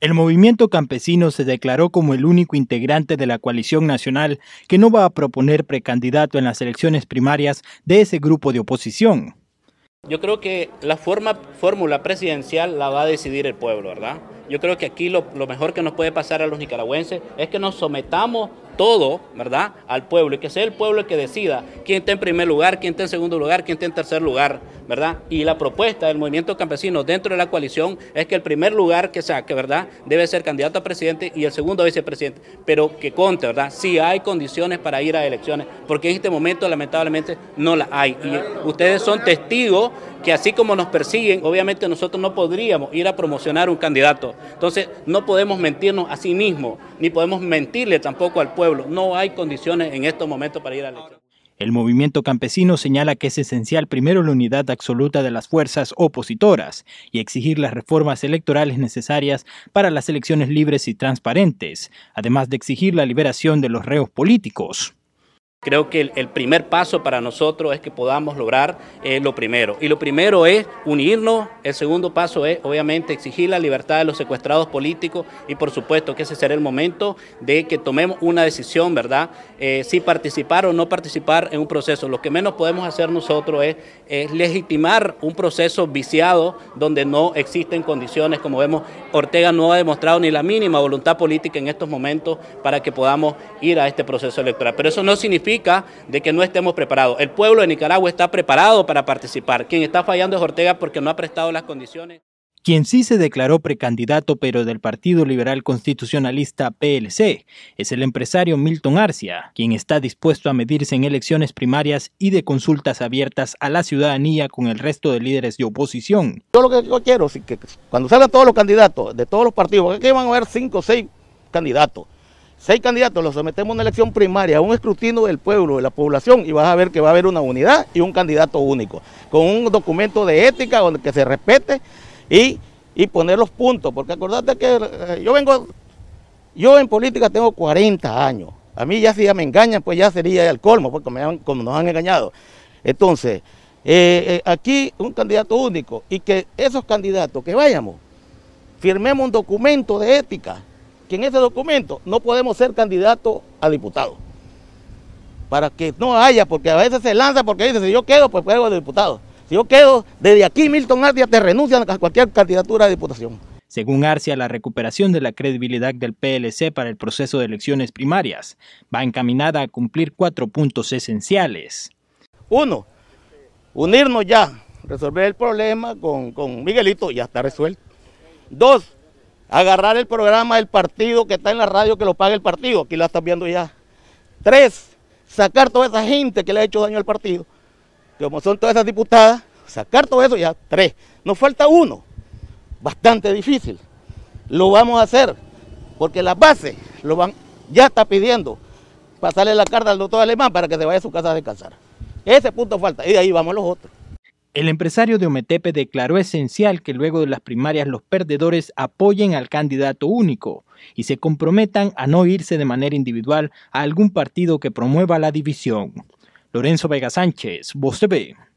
El movimiento campesino se declaró como el único integrante de la coalición nacional que no va a proponer precandidato en las elecciones primarias de ese grupo de oposición. Yo creo que la forma, fórmula presidencial la va a decidir el pueblo, ¿verdad? Yo creo que aquí lo, mejor que nos puede pasar a los nicaragüenses es que nos sometamos todo, ¿verdad?, al pueblo y que sea el pueblo el que decida quién está en primer lugar, quién está en segundo lugar, quién está en tercer lugar, ¿verdad? Y la propuesta del movimiento campesino dentro de la coalición es que el primer lugar que saque, ¿verdad?, debe ser candidato a presidente y el segundo vicepresidente, pero que conte, ¿verdad?, si hay condiciones para ir a elecciones, porque en este momento lamentablemente no las hay. Y ustedes son testigos que así como nos persiguen, obviamente nosotros no podríamos ir a promocionar un candidato. Entonces, no podemos mentirnos a sí mismos, ni podemos mentirle tampoco al pueblo. No hay condiciones en estos momentos para ir a la elección. El movimiento campesino señala que es esencial primero la unidad absoluta de las fuerzas opositoras y exigir las reformas electorales necesarias para las elecciones libres y transparentes, además de exigir la liberación de los reos políticos. Creo que el, primer paso para nosotros es que podamos lograr eh, lo primero. Y lo primero es unirnos, el segundo paso es obviamente exigir la libertad de los secuestrados políticos y por supuesto que ese será el momento de que tomemos una decisión, ¿verdad? Eh, si participar o no participar en un proceso. Lo que menos podemos hacer nosotros es, es legitimar un proceso viciado donde no existen condiciones. Como vemos, Ortega no ha demostrado ni la mínima voluntad política en estos momentos para que podamos ir a este proceso electoral. Pero eso no significa de que no estemos preparados. El pueblo de Nicaragua está preparado para participar. Quien está fallando es Ortega porque no ha prestado las condiciones. Quien sí se declaró precandidato pero del Partido Liberal Constitucionalista PLC es el empresario Milton Arcia, quien está dispuesto a medirse en elecciones primarias y de consultas abiertas a la ciudadanía con el resto de líderes de oposición. Yo lo que yo quiero es que cuando salgan todos los candidatos de todos los partidos, que van a haber cinco o seis candidatos, seis candidatos, los sometemos a una elección primaria, a un escrutinio del pueblo, de la población, y vas a ver que va a haber una unidad y un candidato único, con un documento de ética donde que se respete y, poner los puntos, porque acordate que eh, yo vengo, yo en política tengo 40 años, a mí ya si ya me engañan, pues ya sería el colmo, porque me como nos han engañado. Entonces, eh, eh, aquí un candidato único, y que esos candidatos que vayamos, firmemos un documento de ética que en ese documento no podemos ser candidato a diputado Para que no haya, porque a veces se lanza porque dice, si yo quedo, pues puedo de diputado. Si yo quedo, desde aquí Milton Arcia te renuncian a cualquier candidatura de diputación. Según Arcia, la recuperación de la credibilidad del PLC para el proceso de elecciones primarias va encaminada a cumplir cuatro puntos esenciales. Uno, unirnos ya, resolver el problema con, con Miguelito, ya está resuelto. Dos, Agarrar el programa del partido que está en la radio que lo pague el partido, aquí lo estás viendo ya. Tres, sacar toda esa gente que le ha hecho daño al partido, como son todas esas diputadas, sacar todo eso ya, tres. Nos falta uno, bastante difícil. Lo vamos a hacer, porque la base lo van, ya está pidiendo pasarle la carta al doctor Alemán para que se vaya a su casa a descansar. Ese punto falta, y de ahí vamos los otros. El empresario de Ometepe declaró esencial que luego de las primarias los perdedores apoyen al candidato único y se comprometan a no irse de manera individual a algún partido que promueva la división. Lorenzo Vega Sánchez, vos TV.